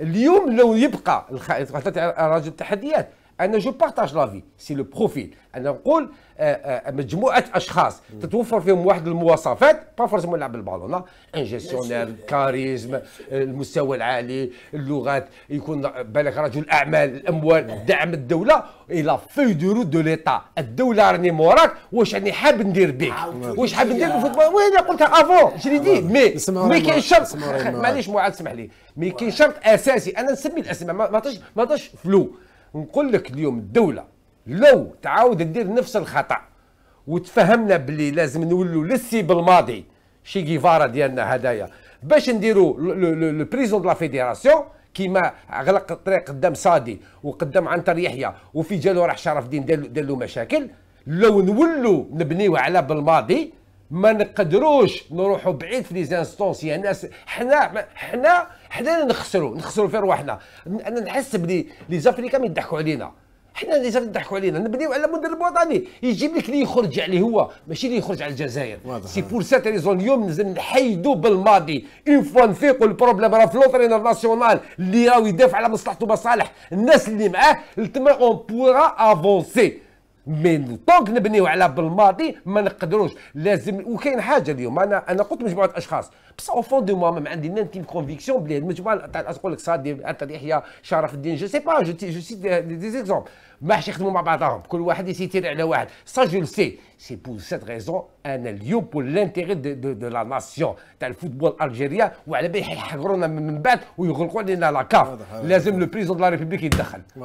اليوم لو يبقى الخ... راجل التحديات انا جو بارتاج لا في سي لو بروفيل انا نقول آه، آه، مجموعه اشخاص تتوفر فيهم واحد المواصفات با فورسمون يلعب البالون ان كاريزم المستوى العالي اللغات يكون بالك رجل اعمال الاموال دعم الدوله لا في دو رو دو ليتا الدوله راني موراك واش راني حاب ندير بك واش حاب ندير بالفوتبول وين قلتها افون جري دي مي مي كاين شرط معليش معاذ سمح لي مي كاين شرط اساسي انا نسمي الاسماء ما تش ما فلو نقول لك اليوم الدوله لو تعاود تدير نفس الخطا وتفهمنا بلي لازم نولوا لسي بالماضي شي جيفارا ديالنا هدايا باش نديروا لو بريزون دو لا فيديراسيون كيما غلق الطريق قدام صادي وقدام عنتر يحيى وفي جالو راح شرف الدين دار له مشاكل لو نولوا نبنيو على بالماضي ما نقدروش نروحوا بعيد في لي زانستونس يا ناس حنا حنا حنا نخسروا نخسروا في رواحنا انا نحس بلي لي زافريكان يضحكوا علينا حنا اللي يضحكوا علينا نبنيو على مدرب وطني يجيب لك اللي يخرج عليه هو ماشي اللي يخرج على الجزائر سي بور سات ريزون اليوم لازم نحيدوا بالماضي اون فوا نفيقوا البروبليم راه في لوترينر ناسيونال اللي راه يدافع على مصلحته مصالح الناس اللي معاه تما اون بورا افونسي من طونك نبنيو على بالماضي ما نقدروش لازم وكاين حاجه اليوم انا انا قلت مجموعه اشخاص بصح او فون دو موا عندي نانتيم كونفيكسيون بلي المجموعه تاع نقول لك صادي عطر يحيى شرف الدين جو سي با جو تي جو سي دي زيكزومبل ما حش يخدموا مع بعضهم كل واحد يسيتير على واحد سا جو سي سي بور سيت ريزون انا اليوم بور لانتيغي دو, دو, دو لا ناسيون تاع الفوتبول الجيريان وعلى بالي يحقرونا من بعد ويغلقوا علينا لا كاف لازم لو بريزون دو لا ريبوبليك يتدخل